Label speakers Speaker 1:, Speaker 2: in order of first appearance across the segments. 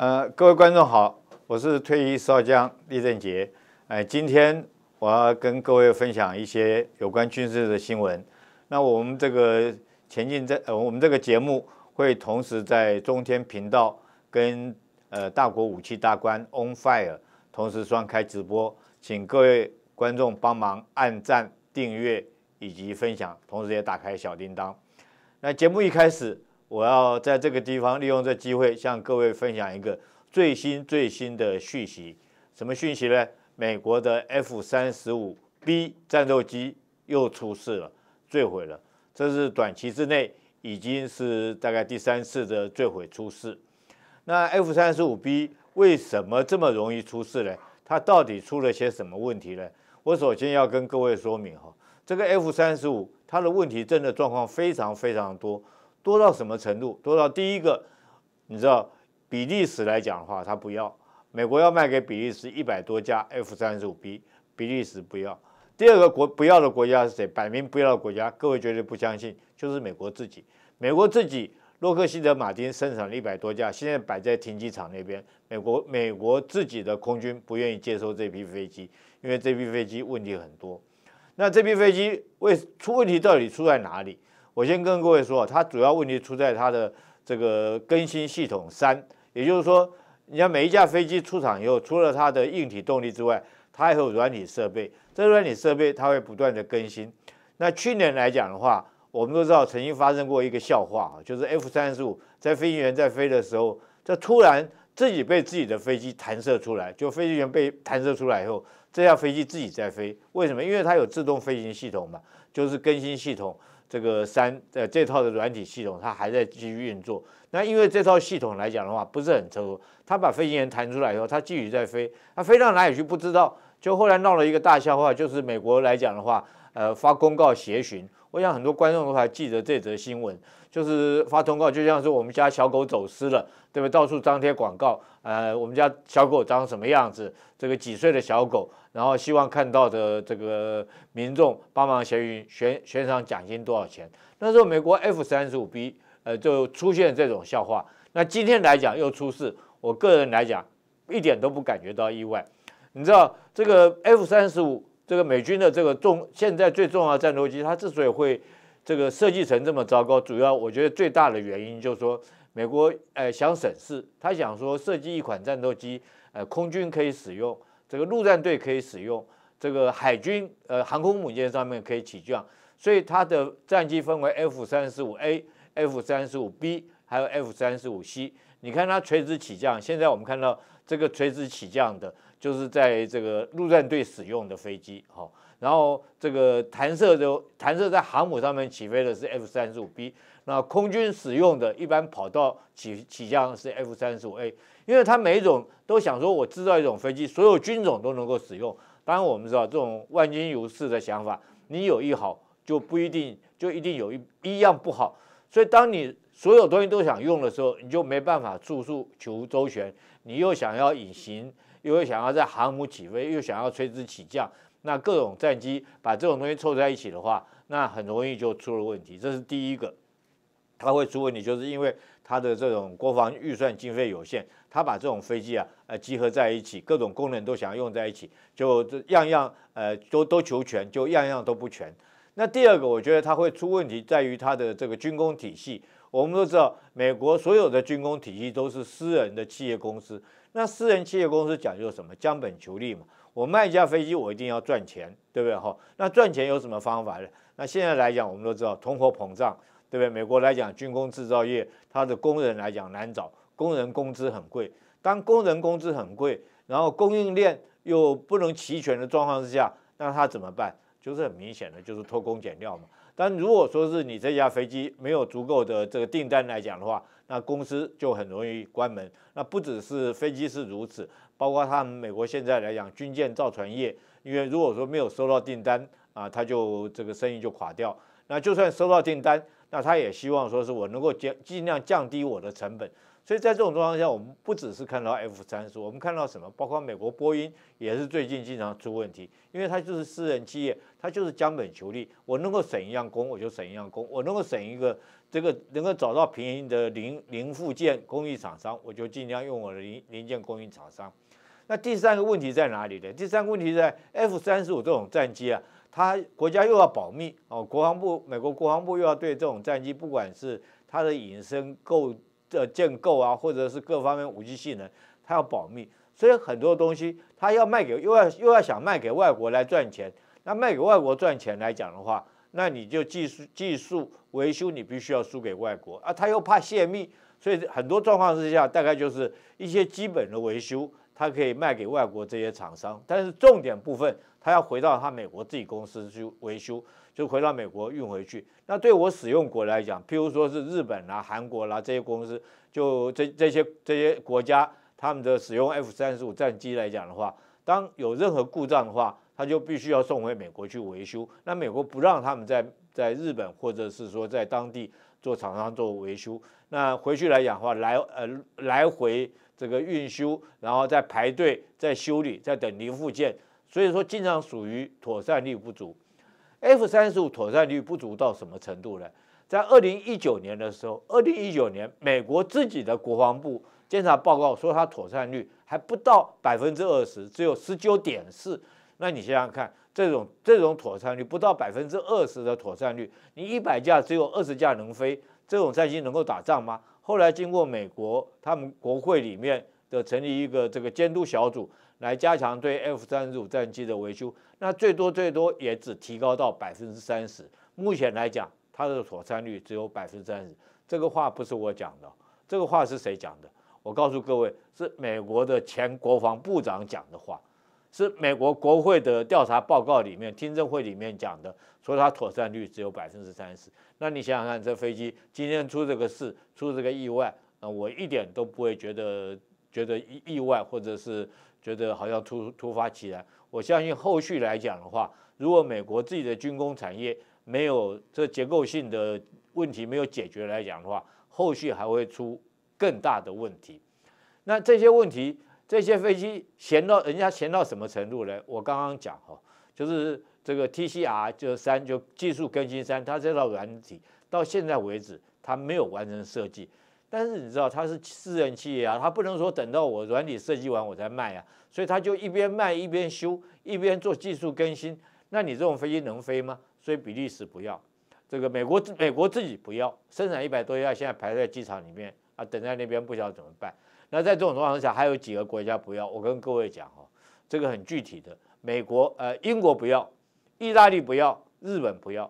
Speaker 1: 呃，各位观众好，我是退役少将李正杰。哎，今天我要跟各位分享一些有关军事的新闻。那我们这个前进在呃，我们这个节目会同时在中天频道跟呃《大国武器大观 On Fire》同时双开直播，请各位观众帮忙按赞、订阅以及分享，同时也打开小铃铛。那节目一开始。我要在这个地方利用这机会向各位分享一个最新最新的讯息。什么讯息呢？美国的 F 三十五 B 战斗机又出事了，坠毁了。这是短期之内已经是大概第三次的坠毁出事。那 F 三十五 B 为什么这么容易出事呢？它到底出了些什么问题呢？我首先要跟各位说明哈，这个 F 三十五它的问题真的状况非常非常多。多到什么程度？多到第一个，你知道，比利时来讲的话，他不要；美国要卖给比利时一百多架 F 三十五 B，比利时不要。第二个国不要的国家是谁？摆明不要的国家，各位绝对不相信，就是美国自己。美国自己洛克希德马丁生产了一百多架，现在摆在停机场那边。美国美国自己的空军不愿意接收这批飞机，因为这批飞机问题很多。那这批飞机为出问题到底出在哪里？我先跟各位说，它主要问题出在它的这个更新系统三，也就是说，你看每一架飞机出厂以后，除了它的硬体动力之外，它还有软体设备。这软体设备它会不断的更新。那去年来讲的话，我们都知道曾经发生过一个笑话啊，就是 F 三十五在飞行员在飞的时候，这突然自己被自己的飞机弹射出来，就飞行员被弹射出来以后，这架飞机自己在飞，为什么？因为它有自动飞行系统嘛，就是更新系统。这个三呃这套的软体系统，它还在继续运作。那因为这套系统来讲的话，不是很成功。它把飞行员弹出来以后，它继续在飞，它飞到哪里去不知道。就后来闹了一个大笑话，就是美国来讲的话，呃发公告协寻。我想很多观众都还记得这则新闻，就是发通告，就像是我们家小狗走失了，对对？到处张贴广告，呃，我们家小狗长什么样子，这个几岁的小狗，然后希望看到的这个民众帮忙悬悬悬赏奖金多少钱。那时候美国 F 三十五 B，呃，就出现这种笑话。那今天来讲又出事，我个人来讲一点都不感觉到意外。你知道这个 F 三十五。这个美军的这个重现在最重要的战斗机，它之所以会这个设计成这么糟糕，主要我觉得最大的原因就是说，美国呃想省事，他想说设计一款战斗机，呃，空军可以使用，这个陆战队可以使用，这个海军呃航空母舰上面可以起降，所以它的战机分为 F 三十五 A、F 三十五 B 还有 F 三十五 C。你看它垂直起降，现在我们看到这个垂直起降的。就是在这个陆战队使用的飞机，哈，然后这个弹射的弹射在航母上面起飞的是 F 三十五 B，那空军使用的，一般跑道起起降是 F 三十五 A，因为它每一种都想说，我制造一种飞机，所有军种都能够使用。当然我们知道，这种万金油式的想法，你有一好，就不一定就一定有一一样不好。所以当你所有东西都想用的时候，你就没办法住宿求周旋，你又想要隐形。又想要在航母起飞，又想要垂直起降，那各种战机把这种东西凑在一起的话，那很容易就出了问题。这是第一个，它会出问题，就是因为它的这种国防预算经费有限，它把这种飞机啊，呃，集合在一起，各种功能都想要用在一起，就样样呃都都求全，就样样都不全。那第二个，我觉得它会出问题在于它的这个军工体系。我们都知道，美国所有的军工体系都是私人的企业公司。那私人企业公司讲究什么？降本求利嘛。我卖一架飞机，我一定要赚钱，对不对哈？那赚钱有什么方法呢？那现在来讲，我们都知道通货膨胀，对不对？美国来讲，军工制造业它的工人来讲难找，工人工资很贵。当工人工资很贵，然后供应链又不能齐全的状况之下，那他怎么办？就是很明显的，就是偷工减料嘛。但如果说是你这架飞机没有足够的这个订单来讲的话，那公司就很容易关门。那不只是飞机是如此，包括他们美国现在来讲，军舰造船业，因为如果说没有收到订单啊，他就这个生意就垮掉。那就算收到订单，那他也希望说是我能够减尽量降低我的成本。所以在这种状况下，我们不只是看到 F 参数，我们看到什么？包括美国波音也是最近经常出问题，因为它就是私人企业，它就是将本求利。我能够省一样工，我就省一样工；我能够省一个。这个能够找到便宜的零零附件供应厂商，我就尽量用我的零零件供应厂商。那第三个问题在哪里呢？第三个问题在 F 三十五这种战机啊，它国家又要保密哦，国防部美国国防部又要对这种战机，不管是它的隐身构的建构啊，或者是各方面武器性能，它要保密，所以很多东西它要卖给又要又要想卖给外国来赚钱，那卖给外国赚钱来讲的话。那你就技术技术维修，你必须要输给外国啊！他又怕泄密，所以很多状况之下，大概就是一些基本的维修，他可以卖给外国这些厂商。但是重点部分，他要回到他美国自己公司去维修，就回到美国运回去。那对我使用国来讲，譬如说是日本啦、韩国啦这些公司，就这这些这些国家他们的使用 F 三十五战机来讲的话，当有任何故障的话，他就必须要送回美国去维修，那美国不让他们在在日本或者是说在当地做厂商做维修，那回去来讲的话，来呃来回这个运修，然后再排队再修理再等零附件，所以说经常属于妥善率不足。F 三十五妥善率不足到什么程度呢？在二零一九年的时候，二零一九年美国自己的国防部监察报告说，它妥善率还不到百分之二十，只有十九点四。那你想想看，这种这种妥善率不到百分之二十的妥善率，你一百架只有二十架能飞，这种战机能够打仗吗？后来经过美国他们国会里面的成立一个这个监督小组，来加强对 F 三十五战机的维修，那最多最多也只提高到百分之三十。目前来讲，它的妥善率只有百分之三十。这个话不是我讲的，这个话是谁讲的？我告诉各位，是美国的前国防部长讲的话。是美国国会的调查报告里面、听证会里面讲的，说它妥善率只有百分之三十。那你想想看，这飞机今天出这个事、出这个意外，那我一点都不会觉得觉得意意外，或者是觉得好像突突发起来。我相信后续来讲的话，如果美国自己的军工产业没有这结构性的问题没有解决来讲的话，后续还会出更大的问题。那这些问题。这些飞机闲到人家闲到什么程度呢？我刚刚讲哈，就是这个 TCR 就三就技术更新三，它这套软体到现在为止它没有完成设计。但是你知道它是私人企业啊，它不能说等到我软体设计完我才卖啊，所以它就一边卖一边修，一边做技术更新。那你这种飞机能飞吗？所以比利时不要，这个美国美国自己不要，生产一百多架现在排在机场里面啊，等在那边不晓得怎么办。那在这种情况下，还有几个国家不要？我跟各位讲哈，这个很具体的。美国、呃，英国不要，意大利不要，日本不要，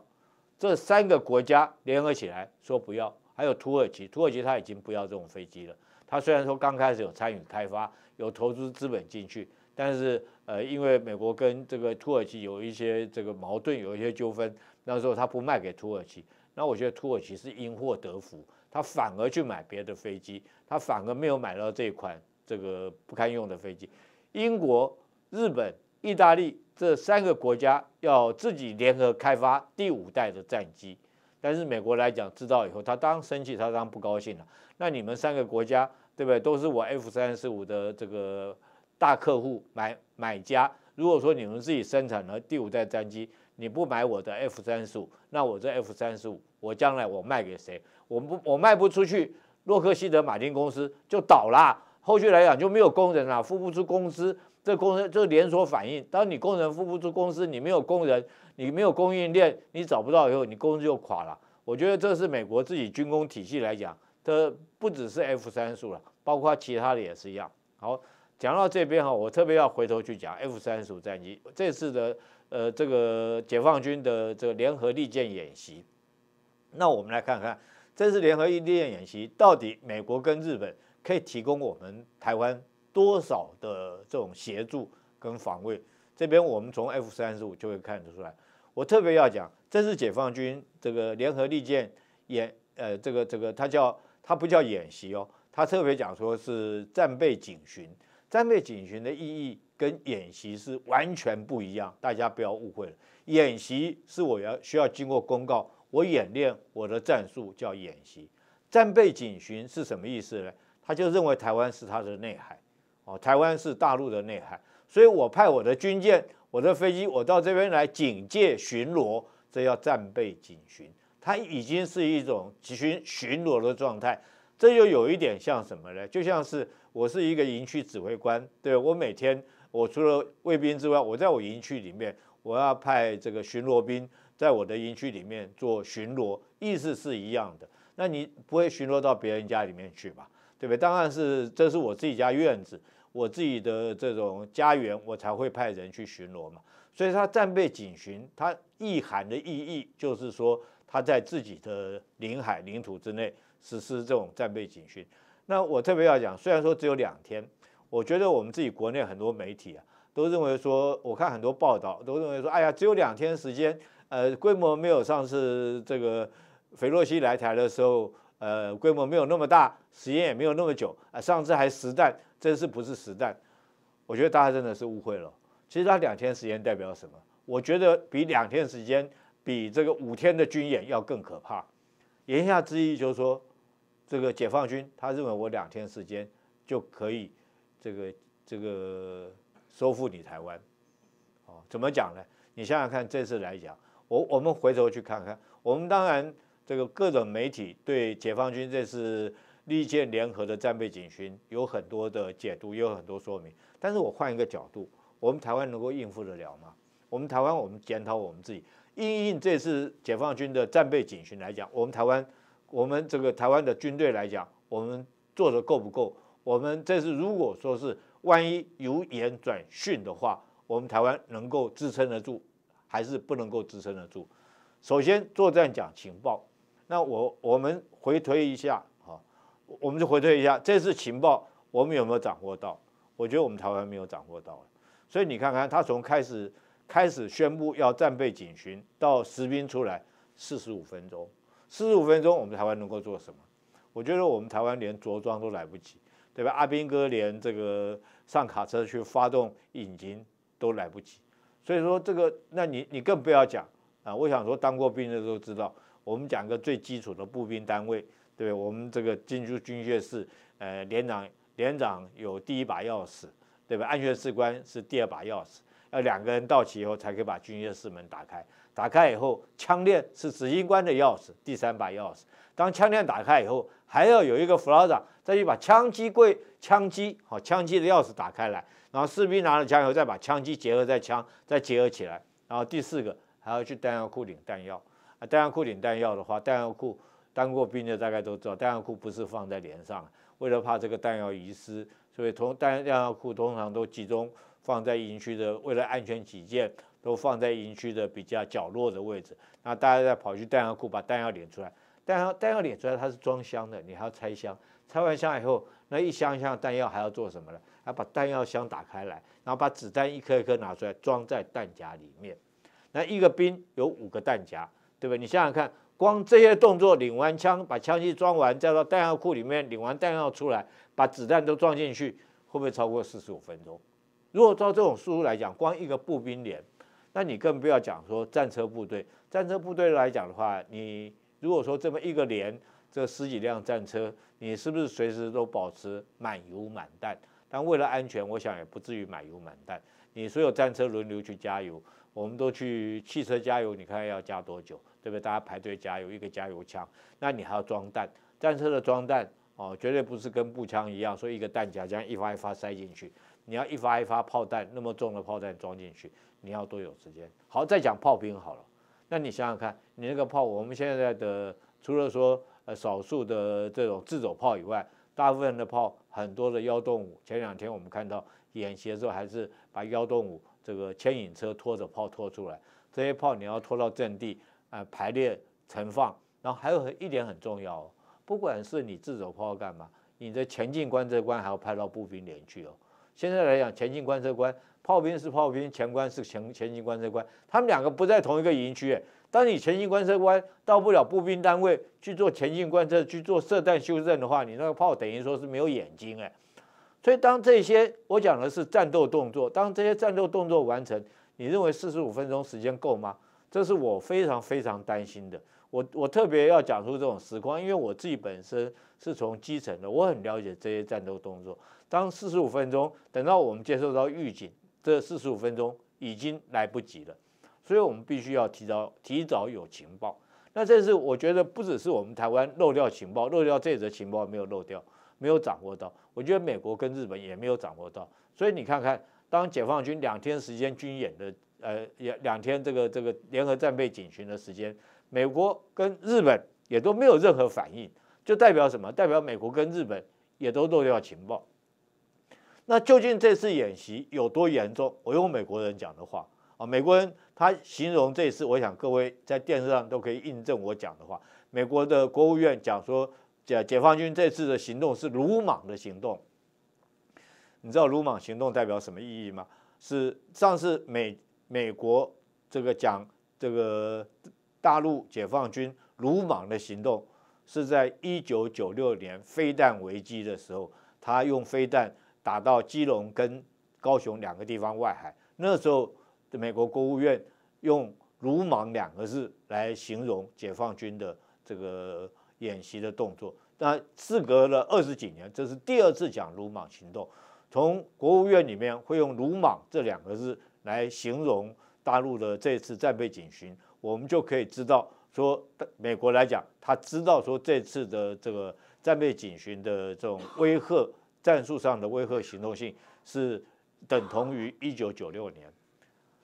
Speaker 1: 这三个国家联合起来说不要。还有土耳其，土耳其他已经不要这种飞机了。他虽然说刚开始有参与开发，有投资资本进去，但是呃，因为美国跟这个土耳其有一些这个矛盾，有一些纠纷，那时候他不卖给土耳其。那我觉得土耳其是因祸得福。他反而去买别的飞机，他反而没有买到这款这个不堪用的飞机。英国、日本、意大利这三个国家要自己联合开发第五代的战机，但是美国来讲知道以后，他当然生气，他当然不高兴了。那你们三个国家，对不对？都是我 F 三十五的这个大客户买买家。如果说你们自己生产了第五代战机，你不买我的 F 三十五，那我这 F 三十五，我将来我卖给谁？我不，我卖不出去，洛克希德马丁公司就倒啦。后续来讲就没有工人啦，付不出工资，这工人这连锁反应。当你工人付不出工资，你没有工人，你没有供应链，你找不到以后，你公司就垮了。我觉得这是美国自己军工体系来讲的，不只是 F 三十五了，包括其他的也是一样。好，讲到这边哈，我特别要回头去讲 F 三十五战机这次的。呃，这个解放军的这个联合利剑演习，那我们来看看这次联合利剑演习到底美国跟日本可以提供我们台湾多少的这种协助跟防卫？这边我们从 F 三十五就会看得出来。我特别要讲，这次解放军这个联合利剑演，呃，这个这个它叫它不叫演习哦，它特别讲说是战备警巡，战备警巡的意义。跟演习是完全不一样，大家不要误会了。演习是我要需要经过公告，我演练我的战术叫演习。战备警巡是什么意思呢？他就认为台湾是他的内海，哦，台湾是大陆的内海，所以我派我的军舰、我的飞机，我到这边来警戒巡逻，这叫战备警巡。他已经是一种巡巡逻的状态，这就有一点像什么呢？就像是我是一个营区指挥官，对我每天。我除了卫兵之外，我在我营区里面，我要派这个巡逻兵在我的营区里面做巡逻，意思是一样的。那你不会巡逻到别人家里面去吧？对不对？当然是，这是我自己家院子，我自己的这种家园，我才会派人去巡逻嘛。所以，他战备警巡，它意涵的意义就是说，他在自己的领海、领土之内实施这种战备警巡。那我特别要讲，虽然说只有两天。我觉得我们自己国内很多媒体啊，都认为说，我看很多报道都认为说，哎呀，只有两天时间，呃，规模没有上次这个肥洛西来台的时候，呃，规模没有那么大，时间也没有那么久啊。上次还实弹，真是不是实弹。我觉得大家真的是误会了。其实他两天时间代表什么？我觉得比两天时间，比这个五天的军演要更可怕。言下之意就是说，这个解放军他认为我两天时间就可以。这个这个收复你台湾，哦，怎么讲呢？你想想看，这次来讲，我我们回头去看看，我们当然这个各种媒体对解放军这次利剑联合的战备警巡有很多的解读，也有很多说明。但是我换一个角度，我们台湾能够应付得了吗？我们台湾，我们检讨我们自己，因应这次解放军的战备警巡来讲，我们台湾，我们这个台湾的军队来讲，我们做的够不够？我们这次如果说是万一由严转训的话，我们台湾能够支撑得住还是不能够支撑得住？首先作战讲情报，那我我们回推一下啊，我们就回推一下，这次情报我们有没有掌握到？我觉得我们台湾没有掌握到。所以你看看他从开始开始宣布要战备警巡到实兵出来四十五分钟，四十五分钟我们台湾能够做什么？我觉得我们台湾连着装都来不及。对吧？阿兵哥连这个上卡车去发动引擎都来不及，所以说这个，那你你更不要讲啊！我想说，当过兵的都知道，我们讲个最基础的步兵单位，对对，我们这个进驻军械室，呃，连长连长有第一把钥匙，对吧？安全士官是第二把钥匙，要两个人到齐以后才可以把军械室门打开。打开以后，枪链是指挥官的钥匙，第三把钥匙。当枪链打开以后，还要有一个弗拉长再去把枪机柜、枪机、好枪机的钥匙打开来，然后士兵拿了枪以后，再把枪机结合，在枪，再结合起来。然后第四个还要去弹药库领弹药。啊，弹药库领弹药的话，弹药库当过兵的大概都知道，弹药库不是放在连上，为了怕这个弹药遗失，所以同弹药库通常都集中放在营区的，为了安全起见，都放在营区的比较角落的位置。那大家再跑去弹药库把弹药领出来。弹药，弹药里主要它是装箱的，你还要拆箱。拆完箱以后，那一箱一箱弹药还要做什么呢？还把弹药箱打开来，然后把子弹一颗一颗拿出来装在弹夹里面。那一个兵有五个弹夹，对不对？你想想看，光这些动作，领完枪，把枪去装完，再到弹药库里面领完弹药出来，把子弹都装进去，会不会超过四十五分钟？如果照这种速度来讲，光一个步兵连，那你更不要讲说战车部队。战车部队来讲的话，你。如果说这么一个连，这十几辆战车，你是不是随时都保持满油满弹？但为了安全，我想也不至于满油满弹。你所有战车轮流去加油，我们都去汽车加油，你看要加多久，对不对？大家排队加油，一个加油枪，那你还要装弹。战车的装弹哦，绝对不是跟步枪一样，说一个弹夹这样一发一发塞进去。你要一发一发炮弹，那么重的炮弹装进去，你要多有时间。好，再讲炮兵好了。那你想想看，你那个炮，我们现在的除了说呃少数的这种自走炮以外，大部分的炮很多的幺动物。前两天我们看到演习的时候，还是把幺动物这个牵引车拖着炮拖出来。这些炮你要拖到阵地啊，排列存放。然后还有一点很重要，不管是你自走炮干嘛，你的前进观测官还要派到步兵连去哦。现在来讲，前进观测官。炮兵是炮兵，前官是前前进观测官，他们两个不在同一个营区诶，当你前进观测官到不了步兵单位去做前进观测、去做射弹修正的话，你那个炮等于说是没有眼睛哎。所以当这些我讲的是战斗动作，当这些战斗动作完成，你认为四十五分钟时间够吗？这是我非常非常担心的。我我特别要讲出这种时况，因为我自己本身是从基层的，我很了解这些战斗动作。当四十五分钟等到我们接受到预警。这四十五分钟已经来不及了，所以我们必须要提早提早有情报。那这次我觉得不只是我们台湾漏掉情报，漏掉这则情报没有漏掉，没有掌握到。我觉得美国跟日本也没有掌握到。所以你看看，当解放军两天时间军演的，呃，两两天这个这个联合战备警巡的时间，美国跟日本也都没有任何反应，就代表什么？代表美国跟日本也都漏掉情报。那究竟这次演习有多严重？我用美国人讲的话啊，美国人他形容这次，我想各位在电视上都可以印证我讲的话。美国的国务院讲说，解解放军这次的行动是鲁莽的行动。你知道鲁莽行动代表什么意义吗？是上次美美国这个讲这个大陆解放军鲁莽的行动，是在一九九六年飞弹危机的时候，他用飞弹。打到基隆跟高雄两个地方外海，那时候美国国务院用“鲁莽”两个字来形容解放军的这个演习的动作。那事隔了二十几年，这是第二次讲“鲁莽行动”。从国务院里面会用“鲁莽”这两个字来形容大陆的这次战备警巡，我们就可以知道，说美国来讲，他知道说这次的这个战备警巡的这种威吓。战术上的威慑行动性是等同于一九九六年。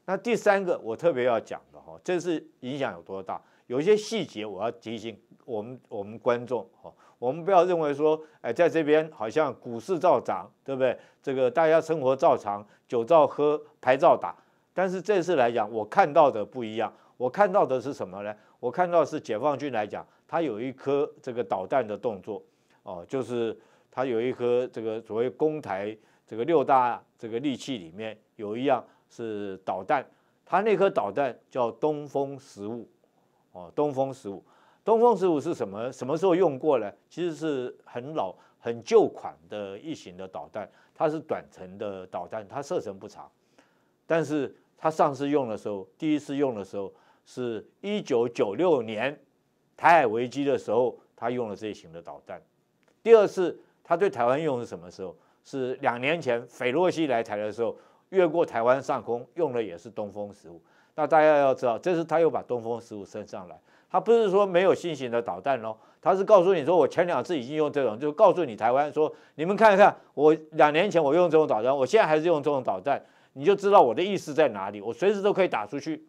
Speaker 1: 那第三个我特别要讲的哈，这是影响有多大？有一些细节我要提醒我们我们观众哈，我们不要认为说，哎，在这边好像股市照涨，对不对？这个大家生活照常，酒照喝，牌照打。但是这次来讲，我看到的不一样。我看到的是什么呢？我看到是解放军来讲，他有一颗这个导弹的动作哦，就是。它有一颗这个所谓攻台这个六大这个利器里面有一样是导弹，它那颗导弹叫东风十五，哦，东风十五，东风十五是什么？什么时候用过呢？其实是很老、很旧款的一型的导弹，它是短程的导弹，它射程不长，但是它上次用的时候，第一次用的时候是一九九六年台海危机的时候，它用了这一型的导弹，第二次。他对台湾用是什么时候？是两年前斐洛西来台的时候，越过台湾上空用的也是东风十五。那大家要知道，这次他又把东风十五升上来。他不是说没有新型的导弹喽，他是告诉你说，我前两次已经用这种，就告诉你台湾说，你们看一看，我两年前我用这种导弹，我现在还是用这种导弹，你就知道我的意思在哪里。我随时都可以打出去，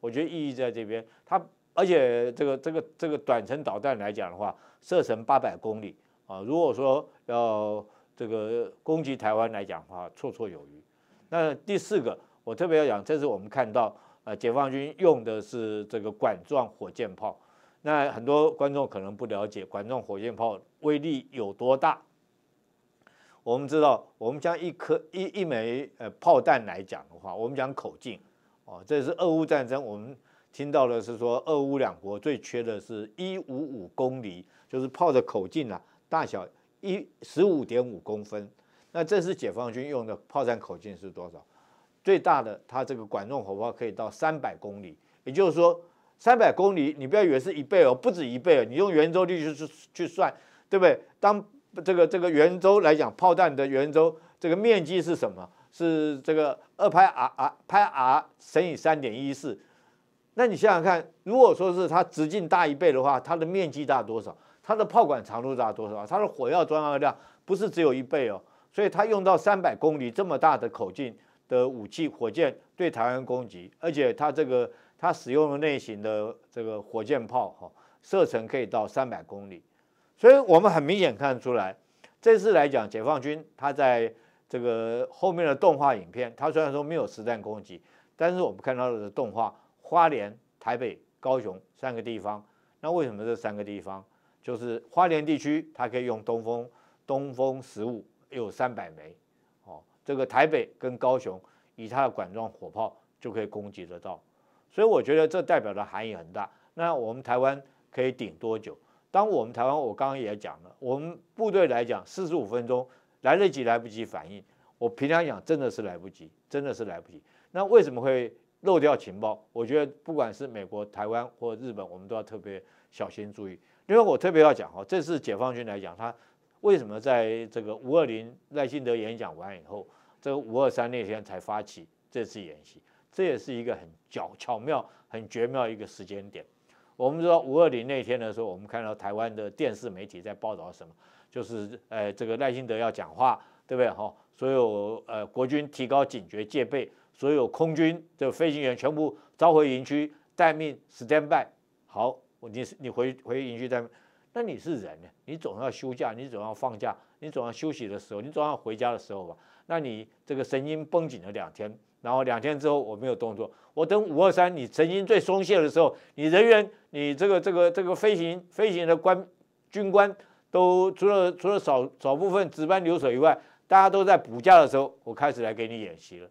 Speaker 1: 我觉得意义在这边。它而且这个这个这个短程导弹来讲的话，射程八百公里啊，如果说。要这个攻击台湾来讲的话，绰绰有余。那第四个，我特别要讲，这是我们看到呃，解放军用的是这个管状火箭炮。那很多观众可能不了解管状火箭炮威力有多大。我们知道，我们将一颗一一枚呃炮弹来讲的话，我们讲口径哦，这是俄乌战争，我们听到的是说，俄乌两国最缺的是一五五公里，就是炮的口径啊大小。一十五点五公分，那这是解放军用的炮弹口径是多少？最大的，它这个管状火炮可以到三百公里，也就是说三百公里，你不要以为是一倍哦，不止一倍哦，你用圆周率去去算，对不对？当这个这个圆周来讲，炮弹的圆周，这个面积是什么？是这个二派 r 啊，派 r 乘以三点一四。那你想想看，如果说是它直径大一倍的话，它的面积大多少？它的炮管长度大多少啊？它的火药装药量不是只有一倍哦，所以它用到三百公里这么大的口径的武器火箭对台湾攻击，而且它这个它使用的类型的这个火箭炮哈，射程可以到三百公里，所以我们很明显看出来，这次来讲解放军它在这个后面的动画影片，它虽然说没有实战攻击，但是我们看到的动画花莲、台北、高雄三个地方，那为什么这三个地方？就是花莲地区，它可以用东风东风十五有三百枚，哦，这个台北跟高雄以它的管状火炮就可以攻击得到，所以我觉得这代表的含义很大。那我们台湾可以顶多久？当我们台湾，我刚刚也讲了，我们部队来讲四十五分钟来得及来不及反应，我平常讲真的是来不及，真的是来不及。那为什么会漏掉情报？我觉得不管是美国、台湾或日本，我们都要特别小心注意。因为我特别要讲哈，这次解放军来讲，他为什么在这个五二零赖清德演讲完以后，这五二三那天才发起这次演习，这也是一个很巧巧妙、很绝妙一个时间点。我们道五二零那天的时候，我们看到台湾的电视媒体在报道什么，就是呃这个赖清德要讲话，对不对哈？所有呃国军提高警觉戒备，所有空军的飞行员全部召回营区待命，stand by，好。你你回回营区待，那你是人，你总要休假，你总要放假，你总要休息的时候，你总要回家的时候吧。那你这个神经绷紧了两天，然后两天之后我没有动作，我等五二三，你神经最松懈的时候，你人员，你这个这个这个飞行飞行的官军官都除了除了少少部分值班留守以外，大家都在补假的时候，我开始来给你演习了。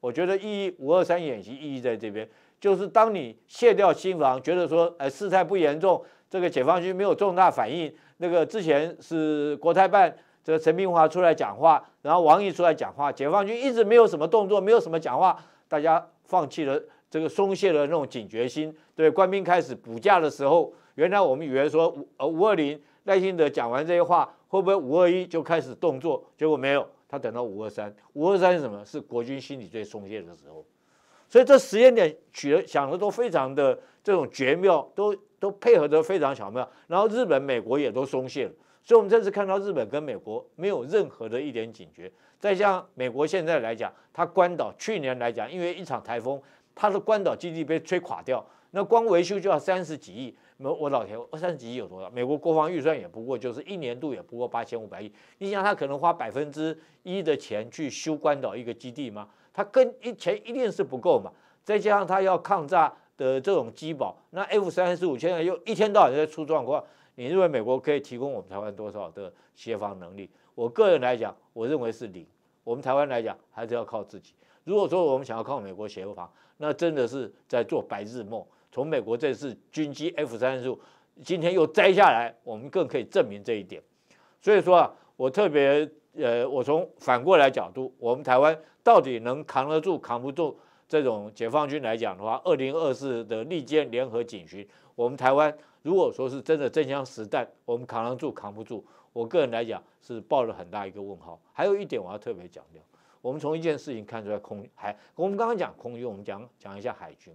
Speaker 1: 我觉得意义五二三演习意义在这边。就是当你卸掉心防，觉得说，哎，事态不严重，这个解放军没有重大反应，那个之前是国台办这个陈明华出来讲话，然后王毅出来讲话，解放军一直没有什么动作，没有什么讲话，大家放弃了这个松懈的那种警觉心，对官兵开始补假的时候，原来我们以为说五呃五二零耐心的讲完这些话，会不会五二一就开始动作？结果没有，他等到五二三，五二三是什么？是国军心理最松懈的时候。所以这时间点取得想的都非常的这种绝妙，都都配合得非常巧妙。然后日本、美国也都松懈了，所以我们这次看到日本跟美国没有任何的一点警觉。再像美国现在来讲，它关岛去年来讲，因为一场台风，它的关岛基地被吹垮掉，那光维修就要三十几亿。我我老天，二三十亿有多少？美国国防预算也不过就是一年度也不过八千五百亿，你想他可能花百分之一的钱去修关岛一个基地吗？它跟一钱一定是不够嘛，再加上它要抗炸的这种机保，那 F 三十五现在又一天到晚在出状况，你认为美国可以提供我们台湾多少的协防能力？我个人来讲，我认为是零。我们台湾来讲，还是要靠自己。如果说我们想要靠美国协防，那真的是在做白日梦。从美国这次军机 F 三十五今天又摘下来，我们更可以证明这一点。所以说啊，我特别。呃，我从反过来角度，我们台湾到底能扛得住，扛不住？这种解放军来讲的话，二零二四的利剑联合警巡，我们台湾如果说是真的真枪实弹，我们扛得住，扛不住？我个人来讲是抱了很大一个问号。还有一点我要特别强调，我们从一件事情看出来，空海。我们刚刚讲空军，我们讲讲一下海军。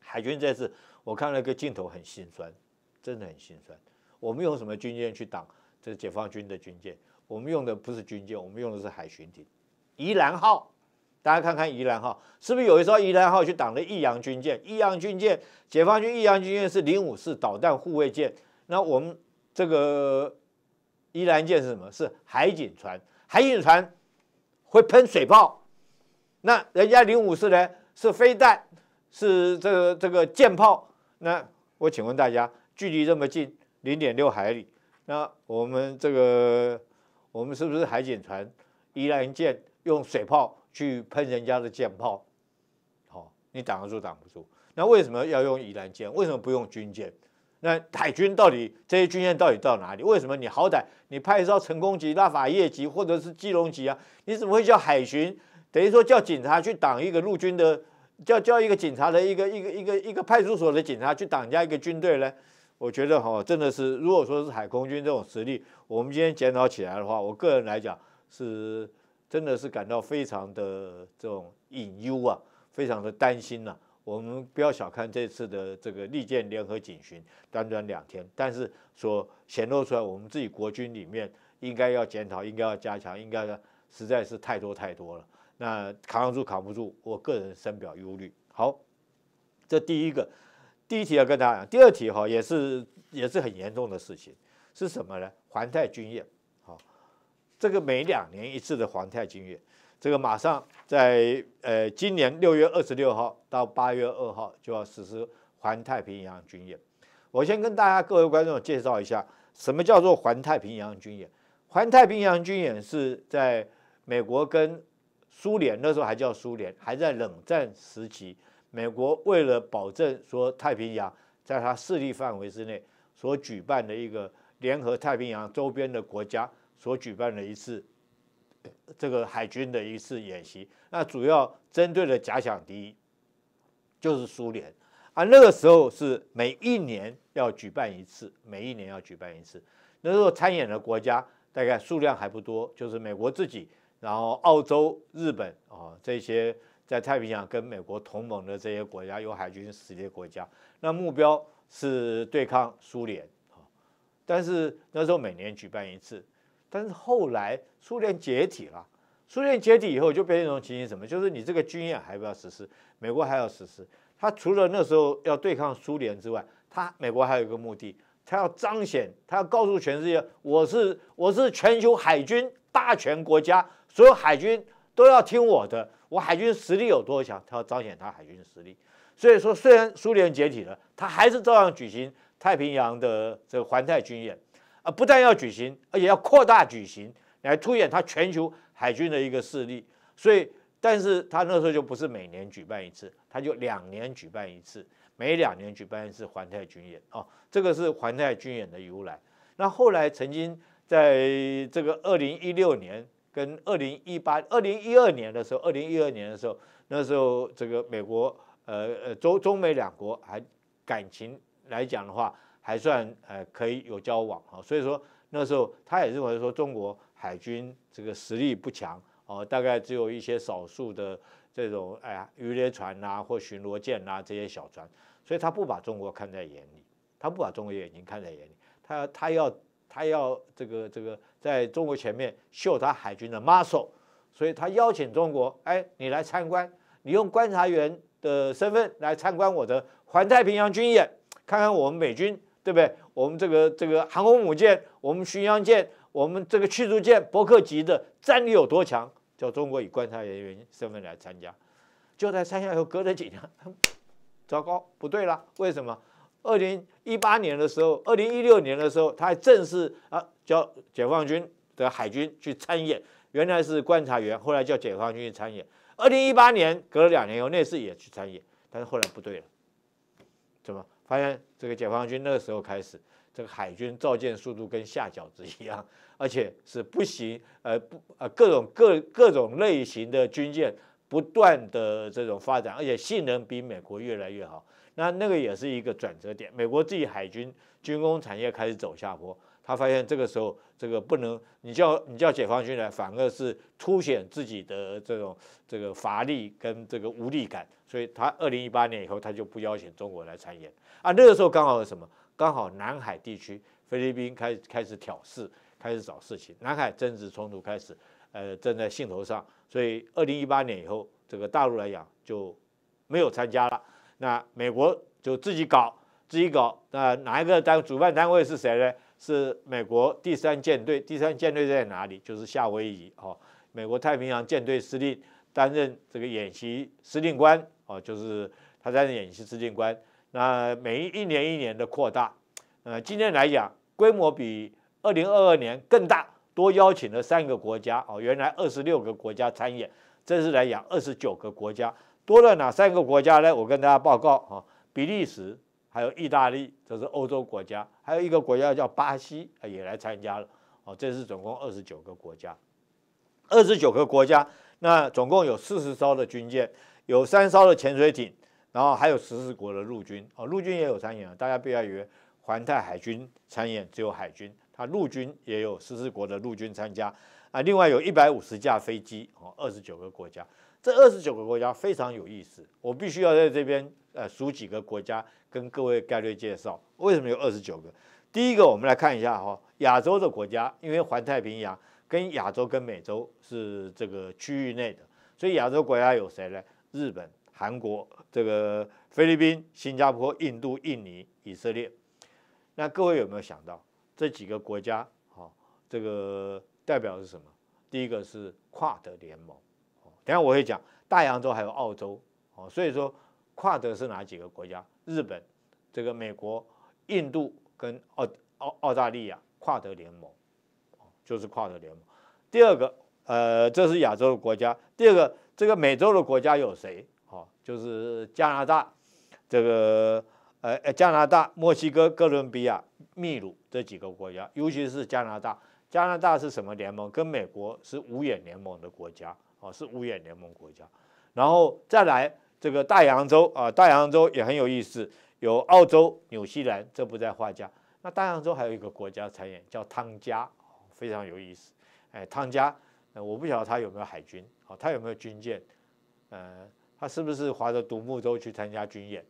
Speaker 1: 海军这次我看了一个镜头，很心酸，真的很心酸。我们用什么军舰去挡这解放军的军舰？我们用的不是军舰，我们用的是海巡艇，宜兰号，大家看看宜兰号是不是？有一艘宜兰号去挡了益阳军舰，益阳军舰，解放军益阳军舰是零五式导弹护卫舰，那我们这个宜兰舰是什么？是海警船，海警船会喷水炮，那人家零五式呢？是飞弹，是这个这个舰炮。那我请问大家，距离这么近，零点六海里，那我们这个？我们是不是海警船、宜兰舰用水炮去喷人家的舰炮？好，你挡得住挡不住？那为什么要用宜兰舰？为什么不用军舰？那海军到底这些军舰到底到哪里？为什么你好歹你派一艘成功级、拉法叶级或者是基隆级啊？你怎么会叫海巡？等于说叫警察去挡一个陆军的，叫叫一个警察的一个一个一个一个派出所的警察去挡人家一个军队呢？我觉得哦，真的是如果说是海空军这种实力。我们今天检讨起来的话，我个人来讲是真的是感到非常的这种隐忧啊，非常的担心呐。我们不要小看这次的这个利剑联合警巡，短短两天，但是所显露出来，我们自己国军里面应该要检讨，应该要加强，应该实在是太多太多了。那扛得住扛不住，我个人深表忧虑。好，这第一个第一题要跟大家讲，第二题哈也是也是很严重的事情。是什么呢？环太军演，好，这个每两年一次的环太军演，这个马上在呃今年六月二十六号到八月二号就要实施环太平洋军演。我先跟大家各位观众介绍一下，什么叫做环太平洋军演？环太平洋军演是在美国跟苏联那时候还叫苏联，还在冷战时期，美国为了保证说太平洋在它势力范围之内所举办的一个。联合太平洋周边的国家所举办的一次这个海军的一次演习，那主要针对的假想敌就是苏联啊。那个时候是每一年要举办一次，每一年要举办一次。那时候参演的国家大概数量还不多，就是美国自己，然后澳洲、日本啊这些在太平洋跟美国同盟的这些国家有海军实力国家。那目标是对抗苏联。但是那时候每年举办一次，但是后来苏联解体了，苏联解体以后就变成一种情形，什么？就是你这个军演还要实施，美国还要实施。他除了那时候要对抗苏联之外，他美国还有一个目的，他要彰显，他要告诉全世界，我是我是全球海军大权国家，所有海军都要听我的，我海军实力有多强，他要彰显他海军实力。所以说，虽然苏联解体了，他还是照样举行。太平洋的这个环太军演，啊，不但要举行，而且要扩大举行，来凸显他全球海军的一个势力。所以，但是他那时候就不是每年举办一次，他就两年举办一次，每两年举办一次环太军演啊。这个是环太军演的由来。那后来曾经在这个二零一六年跟二零一八、二零一二年的时候，二零一二年的时候，那时候这个美国，呃呃，中中美两国还感情。来讲的话，还算呃可以有交往啊，所以说那时候他也认为说中国海军这个实力不强哦，大概只有一些少数的这种哎呀鱼雷船呐或巡逻舰呐这些小船，所以他不把中国看在眼里，他不把中国眼睛看在眼里，他他要他要这个这个在中国前面秀他海军的 muscle，所以他邀请中国哎你来参观，你用观察员的身份来参观我的环太平洋军演。看看我们美军，对不对？我们这个这个航空母舰，我们巡洋舰，我们这个驱逐舰，伯克级的战力有多强？叫中国以观察人员身份来参加，就在三亚又隔了几年，糟糕，不对了。为什么？二零一八年的时候，二零一六年的时候，他还正式啊叫解放军的海军去参演，原来是观察员，后来叫解放军去参演。二零一八年隔了两年后，那次也去参演，但是后来不对了，怎么？发现这个解放军那个时候开始，这个海军造舰速度跟下饺子一样，而且是不行，呃不呃各种各各种类型的军舰不断的这种发展，而且性能比美国越来越好，那那个也是一个转折点，美国自己海军军工产业开始走下坡。他发现这个时候，这个不能你叫你叫解放军来，反而是凸显自己的这种这个乏力跟这个无力感，所以他二零一八年以后，他就不邀请中国来参演啊。那个时候刚好什么？刚好南海地区菲律宾开开始挑事，开始找事情，南海政治冲突开始，呃，正在兴头上。所以二零一八年以后，这个大陆来讲就没有参加了。那美国就自己搞，自己搞。那哪一个单主办单位是谁呢？是美国第三舰队，第三舰队在哪里？就是夏威夷啊。美国太平洋舰队司令担任这个演习司令官啊，就是他担任演习司令官。那每一一年一年的扩大，呃，今天来讲规模比二零二二年更大多，邀请了三个国家哦，原来二十六个国家参演，这次来讲二十九个国家，多了哪三个国家呢？我跟大家报告啊，比利时。还有意大利，这是欧洲国家，还有一个国家叫巴西也来参加了。哦，这是总共二十九个国家，二十九个国家，那总共有四十艘的军舰，有三艘的潜水艇，然后还有十四国的陆军。哦，陆军也有参演，大家不要以为环太海军参演只有海军，它陆军也有十四国的陆军参加。啊，另外有一百五十架飞机。哦，二十九个国家，这二十九个国家非常有意思，我必须要在这边呃数几个国家。跟各位概略介绍为什么有二十九个。第一个，我们来看一下哈，亚洲的国家，因为环太平洋跟亚洲跟美洲是这个区域内的，所以亚洲国家有谁呢？日本、韩国、这个菲律宾、新加坡、印度、印尼、以色列。那各位有没有想到这几个国家？哈，这个代表是什么？第一个是跨德联盟。等下我会讲大洋洲还有澳洲。哦，所以说跨德是哪几个国家？日本、这个美国、印度跟澳澳澳大利亚跨德联盟，就是跨德联盟。第二个，呃，这是亚洲的国家。第二个，这个美洲的国家有谁？哦，就是加拿大，这个呃，加拿大、墨西哥、哥伦比亚、秘鲁这几个国家，尤其是加拿大。加拿大是什么联盟？跟美国是五眼联盟的国家哦，是五眼联盟国家。然后再来。这个大洋洲啊，大洋洲也很有意思，有澳洲、纽西兰，这不在话下。那大洋洲还有一个国家参演，叫汤加，非常有意思。哎，汤加，我不晓得他有没有海军，哦，他有没有军舰？呃，他是不是划着独木舟去参加军演？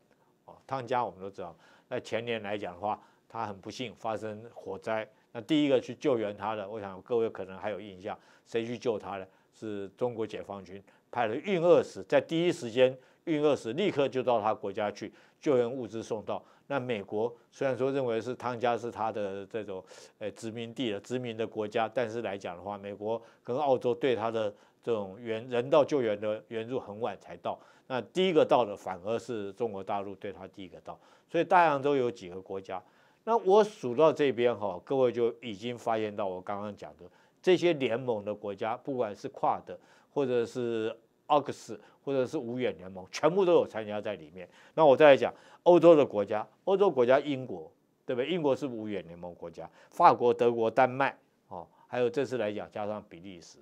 Speaker 1: 哦，汤加我们都知道。那前年来讲的话，他很不幸发生火灾。那第一个去救援他的，我想各位可能还有印象，谁去救他呢？是中国解放军派了运二十，在第一时间。运二十，立刻就到他国家去救援物资送到。那美国虽然说认为是汤加是他的这种诶殖民地的殖民的国家，但是来讲的话，美国跟澳洲对他的这种援人道救援的援助很晚才到。那第一个到的反而是中国大陆对他第一个到。所以大洋洲有几个国家，那我数到这边哈，各位就已经发现到我刚刚讲的这些联盟的国家，不管是跨的或者是。奥克斯或者是五眼联盟，全部都有参加在里面。那我再来讲欧洲的国家，欧洲国家英国，对不对？英国是五眼联盟国家，法国、德国、丹麦，哦，还有这次来讲加上比利时，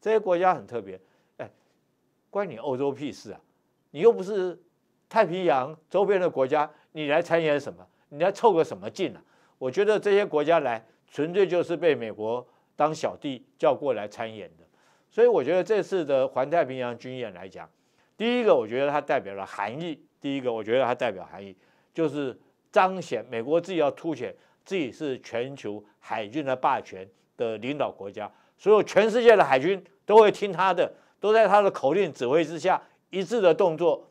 Speaker 1: 这些国家很特别。哎，关你欧洲屁事啊？你又不是太平洋周边的国家，你来参演什么？你来凑个什么劲啊？我觉得这些国家来，纯粹就是被美国当小弟叫过来参演。所以我觉得这次的环太平洋军演来讲，第一个我觉得它代表了含义。第一个我觉得它代表含义就是彰显美国自己要凸显自己是全球海军的霸权的领导国家，所有全世界的海军都会听他的，都在他的口令指挥之下一致的动作，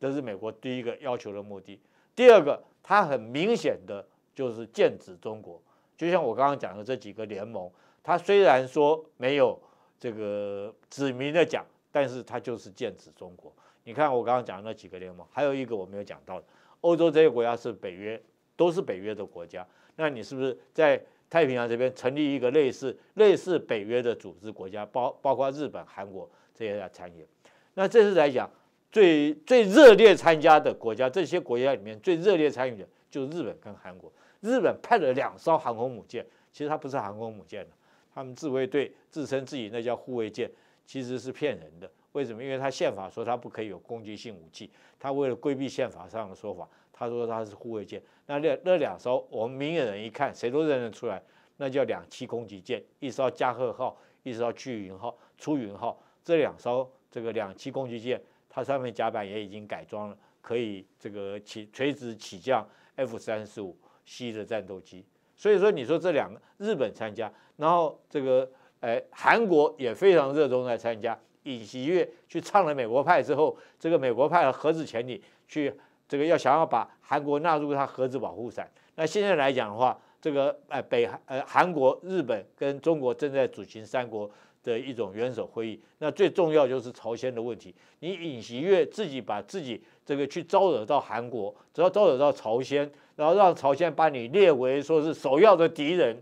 Speaker 1: 这是美国第一个要求的目的。第二个，它很明显的就是剑指中国，就像我刚刚讲的这几个联盟，它虽然说没有。这个指明的讲，但是它就是剑指中国。你看我刚刚讲的那几个联盟，还有一个我没有讲到的，欧洲这些国家是北约，都是北约的国家。那你是不是在太平洋这边成立一个类似类似北约的组织？国家包包括日本、韩国这些来参与。那这次来讲，最最热烈参加的国家，这些国家里面最热烈参与的，就日本跟韩国。日本派了两艘航空母舰，其实它不是航空母舰的。他们自卫队自称自己那叫护卫舰，其实是骗人的。为什么？因为他宪法说他不可以有攻击性武器，他为了规避宪法上的说法，他说他是护卫舰。那那两艘，我们明眼人一看，谁都认得出来，那叫两栖攻击舰。一艘加贺号，一艘巨云号、出云号，这两艘这个两栖攻击舰，它上面甲板也已经改装了，可以这个起垂直起降 F 三十五 C 的战斗机。所以说，你说这两个日本参加，然后这个哎韩国也非常热衷来参加。尹锡悦去唱了美国派之后，这个美国派和核子潜艇去这个要想要把韩国纳入他核子保护伞。那现在来讲的话，这个哎北韩呃韩国、日本跟中国正在组群三国。的一种元首会议，那最重要就是朝鲜的问题。你尹锡悦自己把自己这个去招惹到韩国，只要招惹到朝鲜，然后让朝鲜把你列为说是首要的敌人，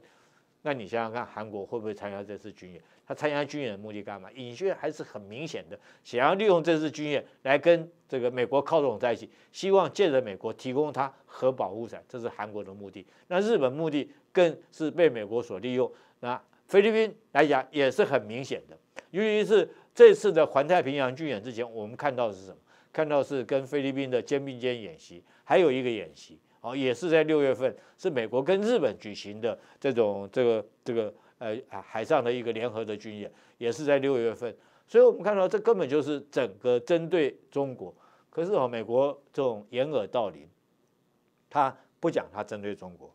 Speaker 1: 那你想想看，韩国会不会参加这次军演？他参加军演的目的干嘛？尹锡悦还是很明显的，想要利用这次军演来跟这个美国靠拢在一起，希望借着美国提供他核保护伞，这是韩国的目的。那日本目的更是被美国所利用。那菲律宾来讲也是很明显的，尤其是这次的环太平洋军演之前，我们看到是什么？看到是跟菲律宾的肩并肩演习，还有一个演习哦，也是在六月份，是美国跟日本举行的这种这个这个呃海上的一个联合的军演，也是在六月份。所以我们看到这根本就是整个针对中国，可是哦，美国这种掩耳盗铃，他不讲他针对中国，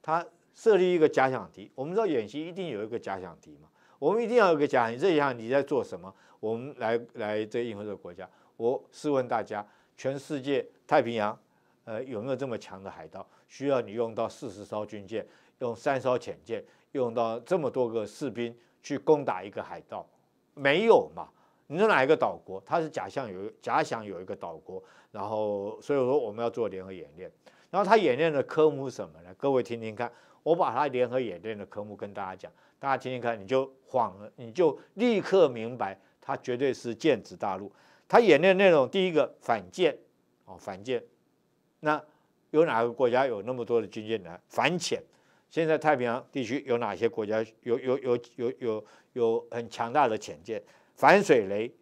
Speaker 1: 他。设立一个假想敌，我们知道演习一定有一个假想敌嘛，我们一定要有个假想，这想你在做什么？我们来来这应付这个国家。我试问大家，全世界太平洋，呃，有没有这么强的海盗需要你用到四十艘军舰，用三艘潜舰，用到这么多个士兵去攻打一个海盗？没有嘛？你说哪一个岛国？它是假象有假想有一个岛国，然后所以说我们要做联合演练。然后它演练的科目什么呢？各位听听看。我把它联合演练的科目跟大家讲，大家听听看，你就恍，你就立刻明白，它绝对是剑指大陆。它演练内容第一个反舰，哦，反舰，那有哪个国家有那么多的军舰来反潜？现在太平洋地区有哪些国家有有有有有有很强大的潜舰反水雷，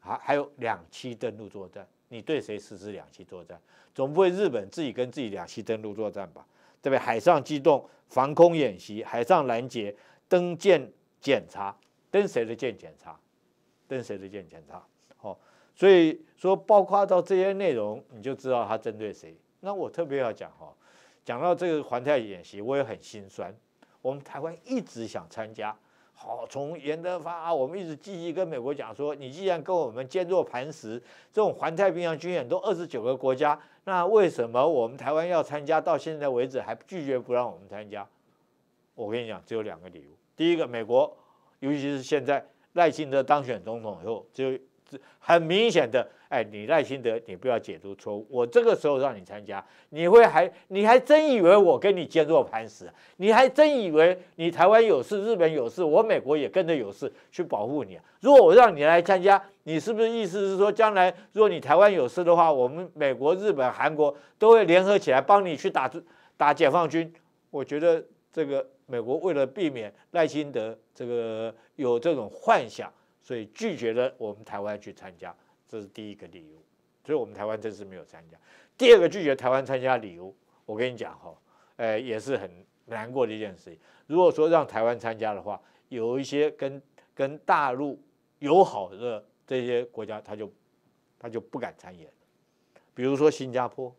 Speaker 1: 还还有两栖登陆作战，你对谁实施两栖作战？总不会日本自己跟自己两栖登陆作战吧？对不对？海上机动。防空演习、海上拦截、登舰检查、登谁的舰检查、登谁的舰检查，哦，所以说包括到这些内容，你就知道他针对谁。那我特别要讲哈，讲到这个环太演习，我也很心酸。我们台湾一直想参加。好，从严德发，我们一直积极跟美国讲说，你既然跟我们坚若磐石，这种环太平洋军演都二十九个国家，那为什么我们台湾要参加？到现在为止还拒绝不让我们参加？我跟你讲，只有两个理由。第一个，美国，尤其是现在赖清德当选总统以后，就很明显的。哎，你赖心德，你不要解读错误。我这个时候让你参加，你会还，你还真以为我跟你坚若磐石？你还真以为你台湾有事，日本有事，我美国也跟着有事去保护你？如果我让你来参加，你是不是意思是说，将来如果你台湾有事的话，我们美国、日本、韩国都会联合起来帮你去打打解放军？我觉得这个美国为了避免赖心德这个有这种幻想，所以拒绝了我们台湾去参加。这是第一个理由，所以我们台湾这次没有参加。第二个拒绝台湾参加理由，我跟你讲哈，呃，也是很难过的一件事情。如果说让台湾参加的话，有一些跟跟大陆友好的这些国家，他就他就不敢参演。比如说新加坡，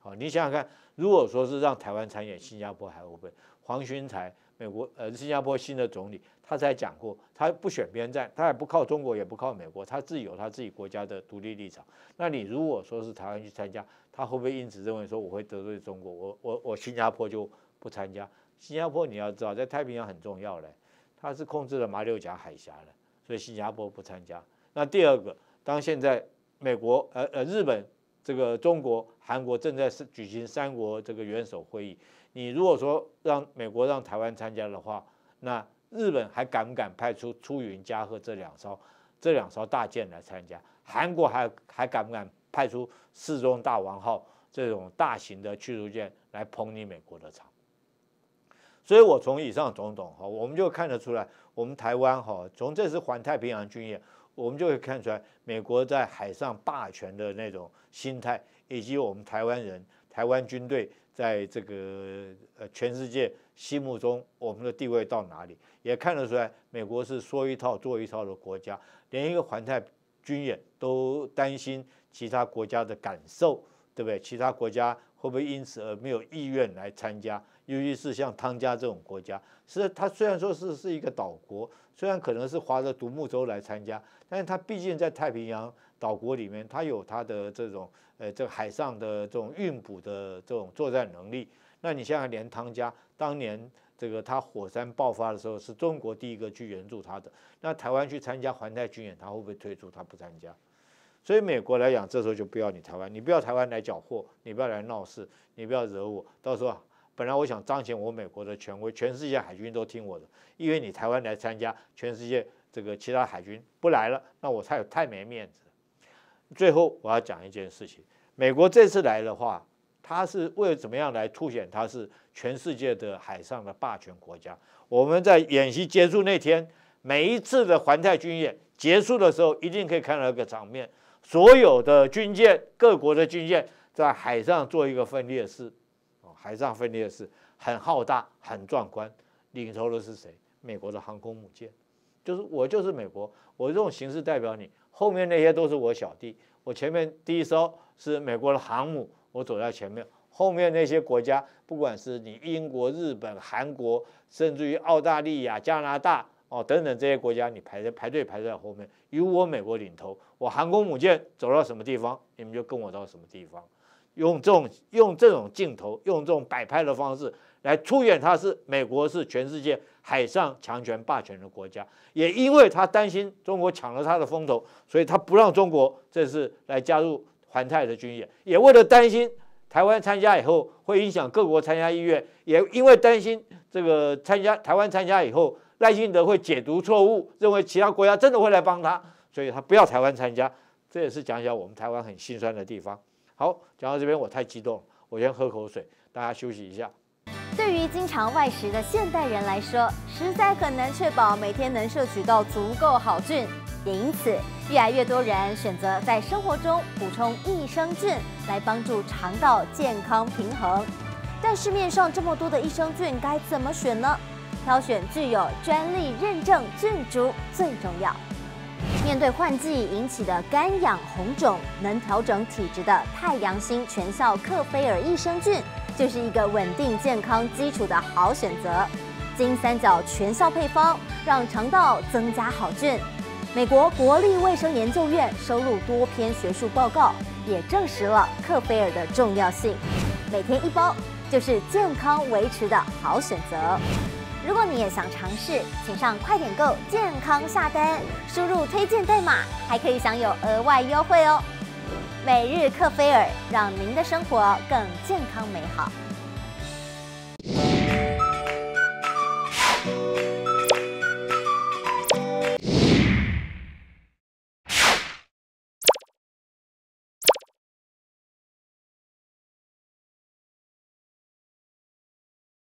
Speaker 1: 好，你想想看，如果说是让台湾参演，新加坡还会不会？黄勋才，美国呃，新加坡新的总理。他才讲过，他不选边站，他也不靠中国，也不靠美国，他自己有他自己国家的独立立场。那你如果说是台湾去参加，他会不会因此认为说我会得罪中国？我我我新加坡就不参加。新加坡你要知道，在太平洋很重要了，它是控制了马六甲海峡的，所以新加坡不参加。那第二个，当现在美国、呃呃日本、这个中国、韩国正在是举行三国这个元首会议，你如果说让美国让台湾参加的话，那。日本还敢不敢派出出云、加贺这两艘、这两艘大舰来参加？韩国还还敢不敢派出世宗大王号这种大型的驱逐舰来捧你美国的场？所以，我从以上种种哈，我们就看得出来，我们台湾哈，从这次环太平洋军演，我们就会看出来，美国在海上霸权的那种心态，以及我们台湾人、台湾军队。在这个呃，全世界心目中，我们的地位到哪里也看得出来，美国是说一套做一套的国家，连一个环太军演都担心其他国家的感受，对不对？其他国家会不会因此而没有意愿来参加？尤其是像汤加这种国家，是它虽然说是是一个岛国，虽然可能是划着独木舟来参加，但是它毕竟在太平洋。岛国里面，它有它的这种，呃，这个海上的这种运补的这种作战能力。那你现在连汤加当年这个它火山爆发的时候，是中国第一个去援助它的。那台湾去参加环太军演，它会不会退出？它不参加。所以美国来讲，这时候就不要你台湾，你不要台湾来缴货，你不要来闹事，你不要惹我。到时候本来我想彰显我美国的权威，全世界海军都听我的。因为你台湾来参加，全世界这个其他海军不来了，那我太太没面子。最后我要讲一件事情，美国这次来的话，他是为了怎么样来凸显他是全世界的海上的霸权国家？我们在演习结束那天，每一次的环太军演结束的时候，一定可以看到一个场面：所有的军舰，各国的军舰在海上做一个分裂式，哦，海上分裂式，很浩大，很壮观。领头的是谁？美国的航空母舰，就是我，就是美国，我这种形式代表你。后面那些都是我小弟，我前面第一艘是美国的航母，我走在前面。后面那些国家，不管是你英国、日本、韩国，甚至于澳大利亚、加拿大哦等等这些国家，你排在排队排在后面，由我美国领头，我航空母舰走到什么地方，你们就跟我到什么地方，用这种用这种镜头，用这种摆拍的方式来出演，他是美国，是全世界。海上强权霸权的国家，也因为他担心中国抢了他的风头，所以他不让中国这次来加入环太的军演，也为了担心台湾参加以后会影响各国参加意愿，也因为担心这个参加台湾参加以后赖幸德会解读错误，认为其他国家真的会来帮他，所以他不要台湾参加。这也是讲一我们台湾很心酸的地方。好，讲到这边我太激动，了，我先喝口水，大家休息一下。
Speaker 2: 对于经常外食的现代人来说，实在很难确保每天能摄取到足够好菌，也因此，越来越多人选择在生活中补充益生菌来帮助肠道健康平衡。但市面上这么多的益生菌，该怎么选呢？挑选具有专利认证菌株最重要。面对换季引起的干痒红肿，能调整体质的太阳星全效克菲尔益生菌。就是一个稳定健康基础的好选择，金三角全效配方让肠道增加好菌。美国国立卫生研究院收录多篇学术报告，也证实了克菲尔的重要性。每天一包，就是健康维持的好选择。如果你也想尝试，请上快点购健康下单，输入推荐代码，还可以享有额外优惠哦。每日克菲尔，让您的生活更健康美好。